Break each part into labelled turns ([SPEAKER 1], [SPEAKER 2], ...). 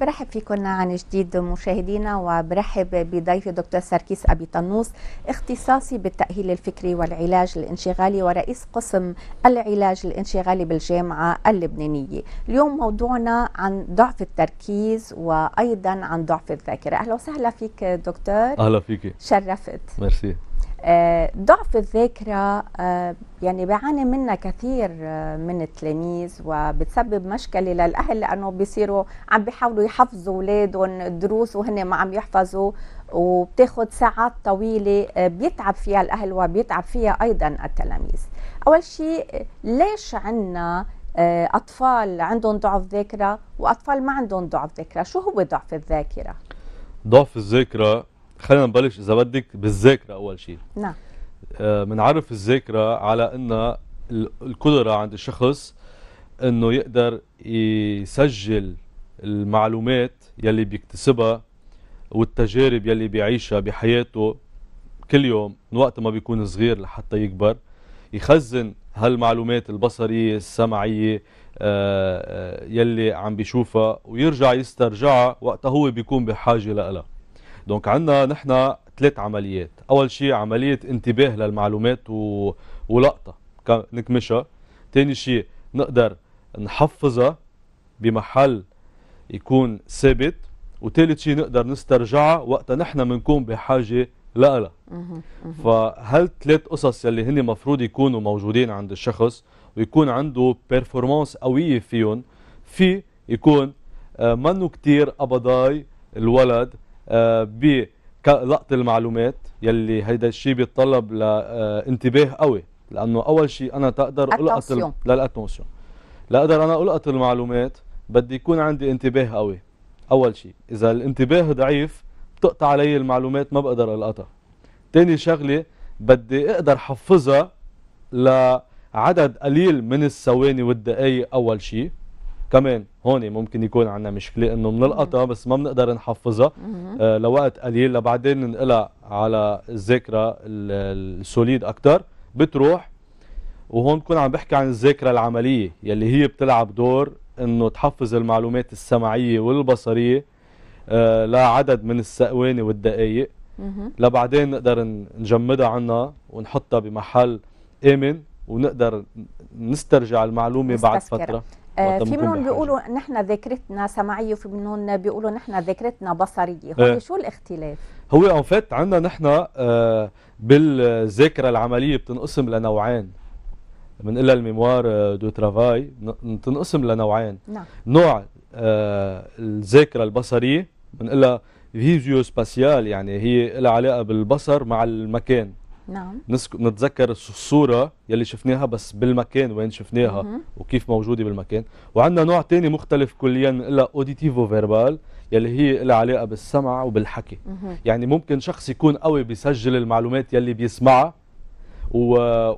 [SPEAKER 1] برحب فيكم عن جديد مشاهدينا وبرحب بضيفي دكتور سركيس أبي طنوس اختصاصي بالتأهيل الفكري والعلاج الانشغالي ورئيس قسم العلاج الانشغالي بالجامعة اللبنانية اليوم موضوعنا عن ضعف التركيز وأيضا عن ضعف الذاكرة أهلا وسهلا فيك دكتور أهلا فيك شرفت ميرسي آه، ضعف الذاكرة آه، يعني بيعاني منها كثير آه، من التلاميذ وبتسبب مشكلة للأهل لأنه بيصيروا عم بيحاولوا يحفظوا أولادهم الدروس وهن ما عم يحفظوا وبتاخد ساعات طويلة بيتعب فيها الأهل وبيتعب فيها أيضا التلاميذ أول شيء ليش عنا أطفال عندهم ضعف ذاكرة وأطفال ما عندهم ضعف ذاكرة شو هو ضعف الذاكرة؟
[SPEAKER 2] ضعف الذاكرة خلينا نبلش اذا بدك بالذاكره اول شيء نعم بنعرف آه، الذاكره على ان القدره عند الشخص انه يقدر يسجل المعلومات يلي بيكتسبها والتجارب يلي بيعيشها بحياته كل يوم من وقت ما بيكون صغير لحتى يكبر يخزن هالمعلومات البصريه السمعيه آه، آه، يلي عم بيشوفها ويرجع يسترجعها وقتها هو بيكون بحاجه لها دونك عندنا نحن ثلاث عمليات اول شيء عمليه انتباه للمعلومات و... ولقطه نكمشها ثاني شيء نقدر نحفظها بمحل يكون ثابت وثالث شيء نقدر نسترجعها وقتها نحن بنكون بحاجه لا فهل ثلاث قصص يلي هن مفروض يكونوا موجودين عند الشخص ويكون عنده بيرفورمانس قويه فيهم في يكون آه، منه كتير قبضاي الولد آه، بلقط المعلومات يلي هيدا الشيء بيتطلب لانتباه قوي لانه اول شيء انا تقدر القط للاتونسيون للاتونسيون لاقدر انا القط المعلومات بدي يكون عندي انتباه قوي اول شيء اذا الانتباه ضعيف بتقطع علي المعلومات ما بقدر القطها ثاني شغله بدي اقدر حفظها لعدد قليل من الثواني والدقائق اول شيء كمان هون ممكن يكون عندنا مشكله انه بنلقطها بس ما بنقدر نحفظها آه لوقت قليل لبعدين ننقلها على الذاكره السوليد اكثر بتروح وهون بكون عم بحكي عن الذاكره العمليه يلي هي بتلعب دور انه تحفظ المعلومات السمعيه والبصريه آه لعدد من الثواني والدقائق لبعدين نقدر نجمدها عنا ونحطها بمحل امن ونقدر نسترجع المعلومة بعد فتره آه، في منهم بيقولوا
[SPEAKER 1] نحن ذاكرتنا سمعيه وفي منهم بيقولوا نحن ذاكرتنا بصريه آه. هو شو الاختلاف
[SPEAKER 2] هو ان فات عندنا نحن آه، بالذاكره العمليه بتنقسم لنوعين بنقلها الميموار دو ترافاي بتنقسم لنوعين نعم. نوع الذاكره البصريه بنقلها فيزيو سباسيال يعني هي لها علاقه بالبصر مع المكان نعم نتذكر الصوره يلي شفناها بس بالمكان وين شفناها مم. وكيف موجوده بالمكان وعندنا نوع تاني مختلف كليا لها اوديتيفو فيربال يلي هي لها علاقه بالسمع وبالحكي مم. يعني ممكن شخص يكون قوي بيسجل المعلومات يلي بيسمعها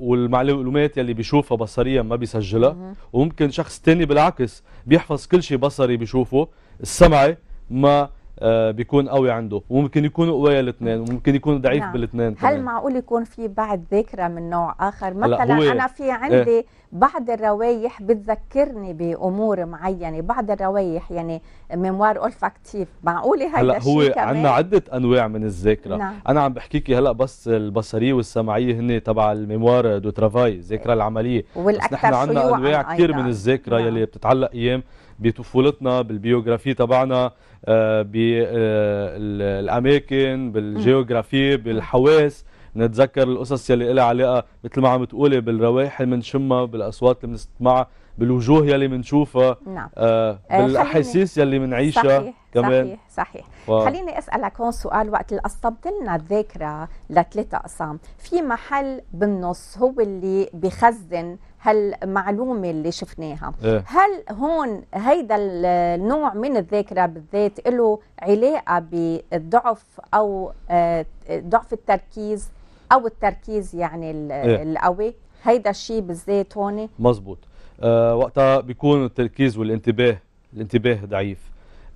[SPEAKER 2] والمعلومات يلي بيشوفها بصريا ما بيسجلها مم. وممكن شخص تاني بالعكس بيحفظ كل شيء بصري بيشوفه السمعي ما آه، بيكون قوي عنده وممكن يكونوا قوية الاثنين وممكن يكون ضعيف نعم. بالاثنين هل
[SPEAKER 1] معقول يكون في بعد ذاكرة من نوع آخر مثلا هو... أنا في إيه؟ عندي إيه؟ بعض الروايح بتذكرني بأمور معينة بعض الروايح يعني ميموار اولفاكتيف معقول هذا هلا هو عندنا عدة
[SPEAKER 2] أنواع من الذاكرة نعم. أنا عم بحكيكي هلا بس البصرية والسمعية هن تبع الميموار دو ترافاي الذاكرة العملية
[SPEAKER 1] والأكثر بس نحن عندنا أنواع كثير من
[SPEAKER 2] الذاكرة نعم. يلي بتتعلق أيام بطفولتنا بالبيوغرافي تبعنا آه، بالاماكن آه، بالجيوغرافي بالحواس نتذكر القصص يلي لها علاقه مثل ما عم تقولي بالروائح اللي بنشمها بالاصوات اللي بنسمعها بالوجوه يلي بنشوفها نعم. آه، بالاحاسيس يلي بنعيشها صحيح كمان
[SPEAKER 1] صحيح صحيح و... خليني اسالك هون سؤال وقت اللي قسمت لنا الذاكره لثلاث اقسام في محل بالنص هو اللي بخزن هالمعلومه اللي شفناها إيه؟ هل هون هيدا النوع من الذاكره بالذات له علاقه بالضعف او آه، ضعف التركيز او التركيز يعني إيه؟ القوي هيدا الشيء بالذات هون
[SPEAKER 2] مزبوط آه وقتها بيكون التركيز والانتباه الانتباه ضعيف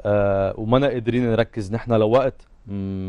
[SPEAKER 2] آه وما قادرين نركز نحن لوقت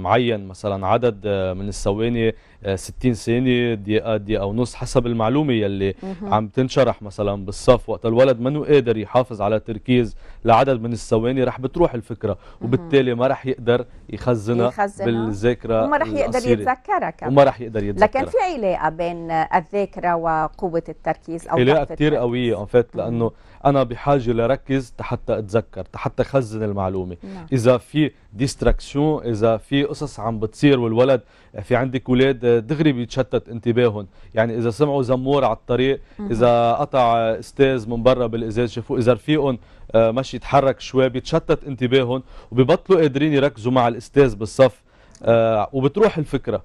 [SPEAKER 2] معين مثلا عدد آه، من الثواني آه، 60 ثانيه دقيقه دقيقه ونص حسب المعلومه يلي عم تنشرح مثلا بالصف وقت الولد منو قادر يحافظ على تركيز لعدد من الثواني رح بتروح الفكره وبالتالي ما رح يقدر يخزنها, يخزنها بالذاكره وما رح يقدر يتذكرها كمان وما رح يقدر يتذكرها لكن في
[SPEAKER 1] علاقه بين الذاكره وقوه التركيز او علاقه كثير
[SPEAKER 2] قويه ان لانه لانه انا بحاجه لركز حتى اتذكر حتى خزن المعلومه لا. نعم. اذا في ديستراكسيون اذا في قصص عم بتصير والولد في عندك اولاد دغري بيتشتت انتباههم يعني اذا سمعوا زمور على الطريق اذا قطع استاذ من برا بالازاز شافوه اذا رفيقهم آه، ماشي يتحرك شوي بيتشتت انتباههم وببطلوا قادرين يركزوا مع الاستاذ بالصف آه وبتروح الفكره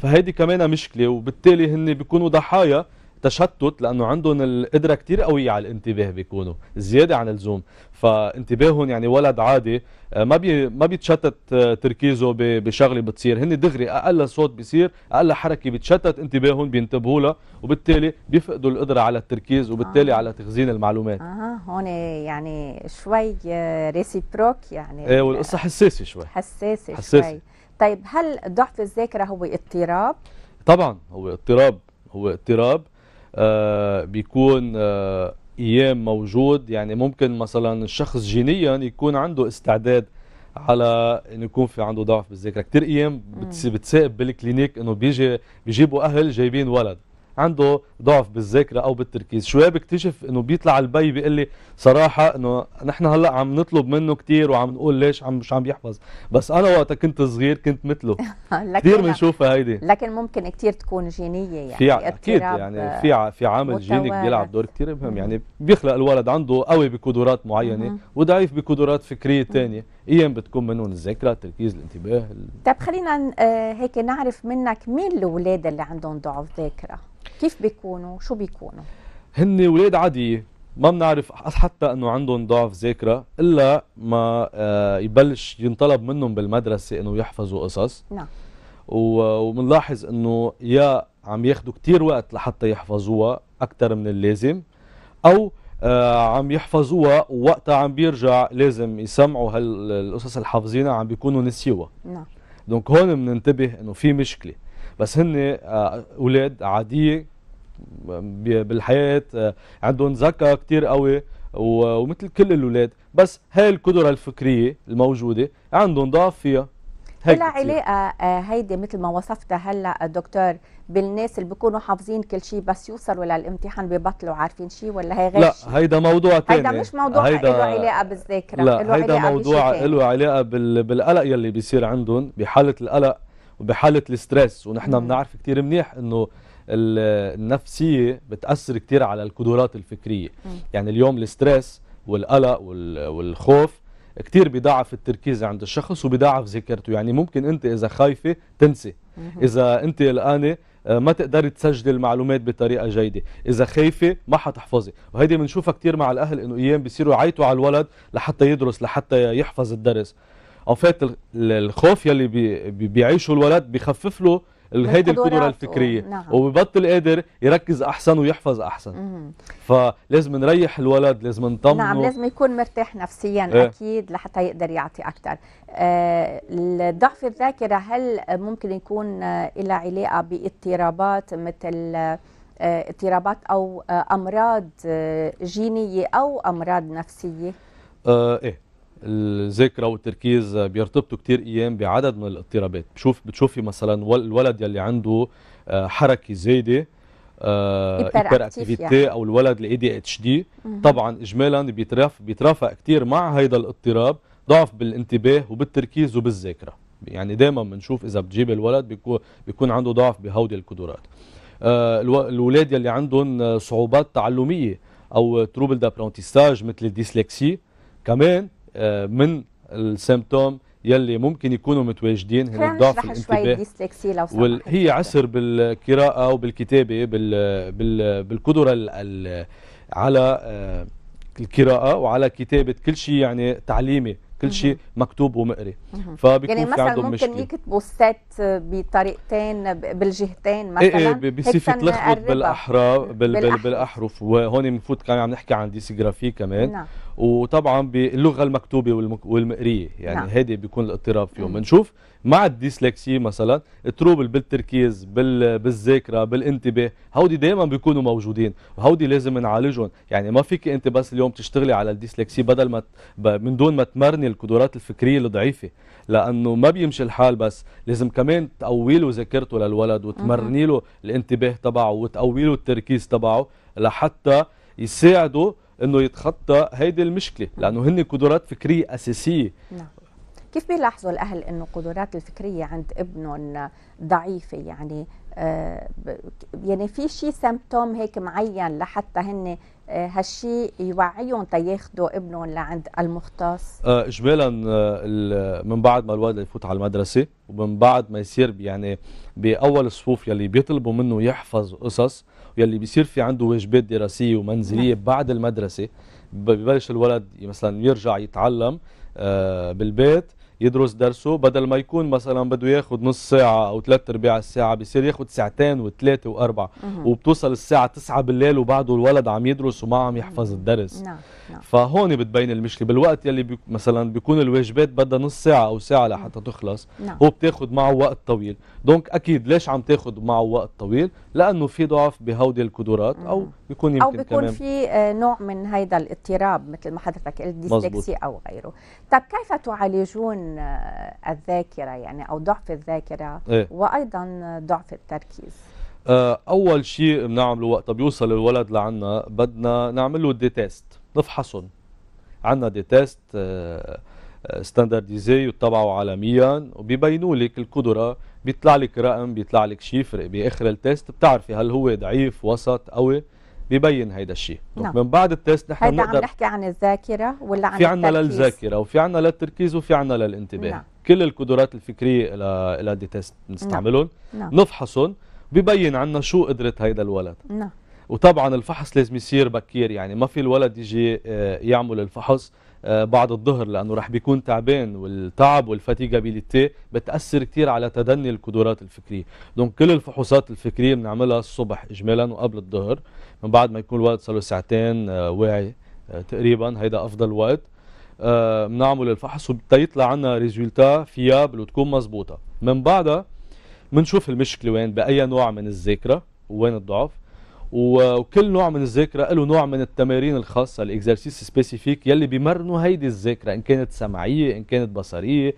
[SPEAKER 2] فهيدي كمان مشكله وبالتالي هن بيكونوا ضحايا تشتت لانه عندهم القدره كثير قويه على الانتباه بيكونوا زياده عن اللزوم فانتباههم يعني ولد عادي آه، ما بي ما بيتشتت آه، تركيزه بشغله بتصير هن دغري اقل صوت بيصير اقل حركه بتشتت انتباههم بينتبهوا لها وبالتالي بيفقدوا القدره على التركيز وبالتالي آه. على تخزين المعلومات
[SPEAKER 1] اها هون يعني شوي ريسيبروك آه، يعني ايه والقصه
[SPEAKER 2] حساسه شوي
[SPEAKER 1] حساسه شوي طيب هل ضعف الذاكره هو اضطراب
[SPEAKER 2] طبعا هو اضطراب هو اضطراب آه، بيكون آه، ايام موجود يعني ممكن مثلا الشخص جينيا يكون عنده استعداد على انه يكون في عنده ضعف بالذاكره كثير ايام بتسائب بالكلينيك انه بيجي بيجيبوا اهل جايبين ولد عنده ضعف بالذاكره او بالتركيز شويه بكتشف انه بيطلع البي بيقول لي صراحه انه نحن هلا عم نطلب منه كثير وعم نقول ليش عم مش عم يحفظ بس انا وقتها كنت صغير كنت مثله
[SPEAKER 1] كثير بنشوفها هيدي لكن ممكن كثير تكون جينيه يعني في اكيد يعني في
[SPEAKER 2] في عامل جيني بيلعب دور كثير مهم يعني بيخلق الولد عنده قوي بقدرات معينه وضعيف بقدرات فكريه ثانيه ايام بتكون منهم الذاكره التركيز الانتباه
[SPEAKER 1] طب خلينا آه، هيك نعرف منك مين الاولاد اللي عندهم ضعف ذاكره كيف بيكونوا شو بيكونوا
[SPEAKER 2] هن اولاد عاديه ما بنعرف حتى انه عندهم ضعف ذاكره الا ما آه، يبلش ينطلب منهم بالمدرسه انه يحفظوا قصص نعم وبنلاحظ انه يا عم ياخذوا كثير وقت لحتى يحفظوها اكثر من اللازم او آه، عم يحفظوها وقتها عم بيرجع لازم يسمعوا هالقصص الحافظينها عم بيكونوا نسيوها نعم دونك هون بننتبه انه في مشكله بس هن آه، اولاد عاديه بالحياه آه، عندهم ذكاء كثير قوي ومثل كل الاولاد بس هاي القدره الفكريه الموجوده عندهم ضعف فيها هيك لها علاقه
[SPEAKER 1] هيدي مثل ما وصفتها هلا الدكتور بالناس اللي بيكونوا حافظين كل شيء بس يوصلوا للامتحان ببطلوا عارفين شيء ولا هي غير لا
[SPEAKER 2] هيدا موضوع ثاني هيدا مش موضوع هيدا له علاقه
[SPEAKER 1] بالذاكره لا هيدا موضوع له
[SPEAKER 2] علاقه بال... بالقلق يلي بيصير عندهم بحاله القلق وبحاله الستريس ونحن بنعرف كثير منيح انه النفسيه بتاثر كثير على القدرات الفكريه مم. يعني اليوم الستريس والقلق والخوف كثير بيضعف التركيز عند الشخص وبيضعف ذاكرته يعني ممكن انت اذا خايفه تنسي اذا انت قلقانه آه، ما تقدري تسجلي المعلومات بطريقه جيده اذا خايفه ما حتحفظي وهيدي بنشوفها كثير مع الاهل انه ايام بيصيروا يعيطوا على الولد لحتى يدرس لحتى يحفظ الدرس اوقات الخوف يلي بي بيعيشه الولد بخفف له هيدي القدره الفكريه و... نعم. وببطل قادر يركز احسن ويحفظ احسن مم. فلازم نريح الولد لازم نطمنه نعم لازم
[SPEAKER 1] يكون مرتاح نفسيا اه. اكيد لحتى يقدر يعطي اكثر آه الذاكره هل ممكن يكون آه، إلى علاقه باضطرابات مثل آه، اضطرابات او آه، امراض جينيه او امراض نفسيه
[SPEAKER 2] ايه الذاكره والتركيز بيرتبطوا كتير ايام بعدد من الاضطرابات بشوف بتشوفي مثلا الولد يلي عنده آه، حركه زايده هايبر آه، اكتيفيتي يعني. او الولد الاي دي اتش دي طبعا اجمالا بيترافق بيترافق كثير مع هيدا الاضطراب ضعف بالانتباه وبالتركيز وبالذاكره يعني دائما بنشوف اذا بتجيب الولد بيكون بيكون عنده ضعف بهودي القدرات الاولاد آه، يلي عندهم صعوبات تعلميه او تروبل دابرونتيساج مثل الديسلكسي كمان آه، من السيمتوم يلي ممكن يكونوا متواجدين هنا ضعف الانتباه لو هي عسر بالقراءه وبالكتابه بال... بال... بالقدره ال... على آه، القراءه وعلى كتابه كل شيء يعني تعليمي كل شيء مكتوب ومقري فبيكون يعني مثلا ممكن مشكلة.
[SPEAKER 1] يكتبوا ست بطريقتين بالجهتين إيه، إيه، مثلا ايه بصير تلخبط
[SPEAKER 2] بالاحرف بالاحرف وهون بنفوت كمان عم نحكي عن ديسيغرافي كمان نعم. وطبعا باللغه المكتوبه والمقريه يعني نعم. هذه بيكون الاضطراب فيهم بنشوف مع الديسلكسي مثلا التروبل بالتركيز بالذاكره بالانتباه هودي دائما بيكونوا موجودين وهودي لازم نعالجهم يعني ما فيك انت بس اليوم تشتغلي على الديسلكسي بدل ما من دون ما تمرني القدرات الفكريه الضعيفه لانه ما بيمشي الحال بس لازم كمان تقوي له ذاكرته للولد وتمرني له الانتباه تبعه وتقوي له التركيز تبعه لحتى يساعده انه يتخطى هيدي المشكله لانه هن قدرات فكريه اساسيه
[SPEAKER 1] نعم كيف بيلاحظوا الاهل انه قدرات الفكريه عند ابنهم ضعيفه يعني آه يعني في شيء سمبتوم هيك معين لحتى هن آه، هالشيء يوعيهم تياخذوا ابنهم لعند المختص
[SPEAKER 2] آه اجمالا آه، من بعد ما الولد يفوت على المدرسه ومن بعد ما يصير يعني باول الصفوف يلي بيطلبوا منه يحفظ قصص يلي بيصير في عنده واجبات دراسيه ومنزليه نعم. بعد المدرسه ببلش الولد مثلا يرجع يتعلم آه، بالبيت يدرس درسه بدل ما يكون مثلا بده ياخذ نص ساعة أو ثلاث أرباع الساعة بيصير ياخذ ساعتين وثلاثة وأربعة وبتوصل الساعة تسعة بالليل وبعده الولد عم يدرس وما عم يحفظ الدرس نعم, نعم. فهون بتبين المشكلة بالوقت يلي بي مثلا بيكون الواجبات بدها نص ساعة أو ساعة لحتى نعم. تخلص نعم. بتاخذ معه وقت طويل دونك أكيد ليش عم تاخذ معه وقت طويل لأنه في ضعف بهودي القدرات أو بيكون يمكن أو بيكون كمان
[SPEAKER 1] في آه، نوع من هيدا الاضطراب مثل ما حضرتك قلت ديسلكسي أو غيره طب كيف تعالجون آه، الذاكره يعني او ضعف الذاكره إيه؟ وايضا آه، ضعف التركيز
[SPEAKER 2] آه، اول شيء بنعمله وقت بيوصل الولد لعنا بدنا نعمل له دي تيست نفحصهم عندنا دي تيست ستاندرديزي يتبعوا عالميا وبيبينوا لك القدره بيطلع لك رقم بيطلع لك شيفر باخر التيست بتعرفي هل هو ضعيف وسط قوي بيبين هيدا الشيء نعم. من بعد التيست نحن هيدا عم نحكي
[SPEAKER 1] عن الذاكره ولا عن في عنا للذاكره
[SPEAKER 2] وفي عنا للتركيز وفي عنا للانتباه نعم. كل القدرات الفكريه الى دي تيست بنستعملهم نعم. نعم. نفحصهم ببين عنا شو قدره هيدا الولد نعم. وطبعا الفحص لازم يصير بكير يعني ما في الولد يجي آه، يعمل الفحص آه، بعد الظهر لانه راح بيكون تعبان والتعب والفاتيجا بتاثر كثير على تدني القدرات الفكريه دونك كل الفحوصات الفكريه بنعملها الصبح اجمالا وقبل الظهر من بعد ما يكون الوقت صار له ساعتين آه، واعي آه، تقريبا هيدا افضل وقت بنعمل الفحص وبتيطلع عنا ريزولتا فيابل وتكون مزبوطه من بعدها بنشوف المشكله وين باي نوع من الذاكره وين الضعف وكل نوع من الذاكره له نوع من التمارين الخاصه الاكزرسيس سبيسيفيك يلي بيمرنوا هيدي الذاكره ان كانت سمعيه ان كانت بصريه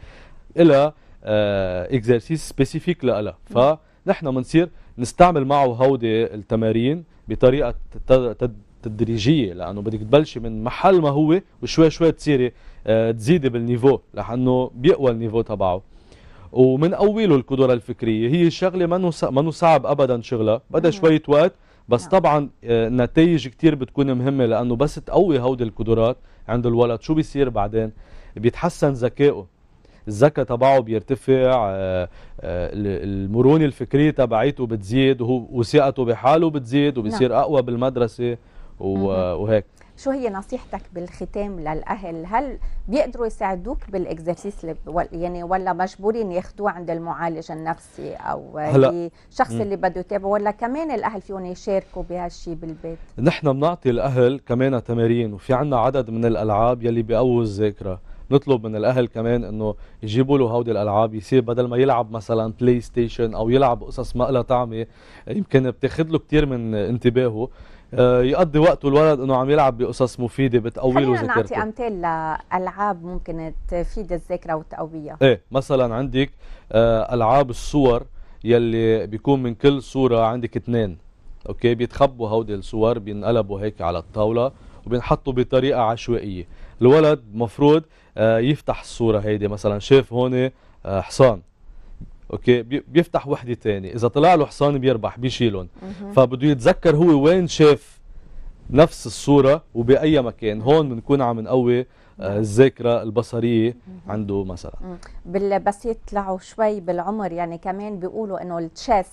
[SPEAKER 2] الى آه، اكزرسيس سبيسيفيك لها فنحن بنصير نستعمل معه هودي التمارين بطريقه تدريجيه لانه بدك تبلشي من محل ما هو وشوي شوي تصيري آه، تزيدي بالنيفو لانه بيقوى النيفو تبعه ومن اوله القدره الفكريه هي شغله ما منو صعب ابدا شغلها بدها شويه وقت بس نعم. طبعا آه، نتائج كتير بتكون مهمه لانه بس تقوي هودي القدرات عند الولد شو بيصير بعدين بيتحسن ذكائه الذكاء تبعه بيرتفع آه، آه، المرونه الفكريه تبعيته بتزيد وثقته بحاله بتزيد وبيصير نعم. اقوى بالمدرسه وهيك
[SPEAKER 1] شو هي نصيحتك بالختام للاهل هل بيقدروا يساعدوك بالاكزرسيس يعني ولا مجبورين ياخذوه عند المعالج النفسي او الشخص اللي بده يتابعه ولا كمان الاهل فيهم يشاركوا بهالشيء بالبيت
[SPEAKER 2] نحن بنعطي الاهل كمان تمارين وفي عندنا عدد من الالعاب يلي بيقووا الذاكره نطلب من الاهل كمان انه يجيبوا له هودي الالعاب يصير بدل ما يلعب مثلا بلاي ستيشن او يلعب قصص ما لها طعمه يمكن بتاخذ له كثير من انتباهه آه، يقضي وقته الولد انه عم يلعب بقصص مفيده بتقوي له ذاكرته نعطي
[SPEAKER 1] امثال لالعاب ممكن تفيد الذاكره وتقويها
[SPEAKER 2] ايه مثلا عندك آه، العاب الصور يلي بيكون من كل صوره عندك اثنين اوكي بيتخبوا هودي الصور بينقلبوا هيك على الطاوله وبينحطوا بطريقه عشوائيه الولد مفروض آه، يفتح الصوره هيدي مثلا شاف هون حصان اوكي بيفتح وحده ثانيه اذا طلع له حصان بيربح بيشيلهم فبده يتذكر هو وين شاف نفس الصوره وباي مكان هون بنكون عم نقوي آه، الذاكره البصريه عنده مثلا
[SPEAKER 1] بس يطلعوا شوي بالعمر يعني كمان بيقولوا انه التشيس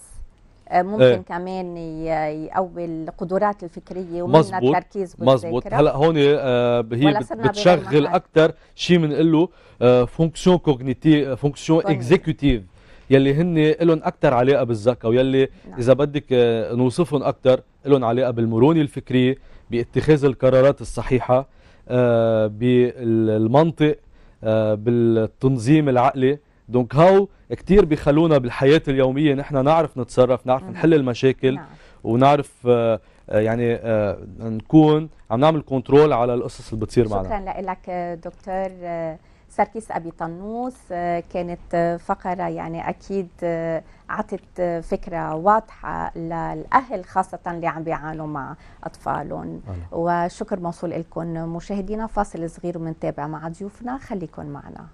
[SPEAKER 1] آه، ممكن ايه. كمان يقوي القدرات الفكريه ومنها التركيز والذاكره مزبوط هلا
[SPEAKER 2] هون آه، هي بتشغل اكثر شيء بنقول له فونكسيون كوغنيتيف فونكسيون اكزيكوتيف يلي هن لهم اكثر علاقه بالذكاء ويلي نعم. اذا بدك آه، نوصفهم اكثر لهم علاقه بالمرونه الفكريه باتخاذ القرارات الصحيحه آه، بالمنطق آه، بالتنظيم العقلي دونك هاو كثير بخلونا بالحياه اليوميه نحن نعرف نتصرف نعرف نعم. نحل المشاكل نعم. ونعرف يعني نكون عم نعمل كنترول على القصص اللي بتصير معنا
[SPEAKER 1] شكرا لك دكتور سركيس أبي طنوس آه، كانت آه، فقرة يعني أكيد آه، عطت فكرة واضحة للأهل خاصة اللي عم بيعانوا مع أطفالهم وشكر موصول لكم مشاهدينا فاصل صغير ومنتابع مع ضيوفنا خليكم معنا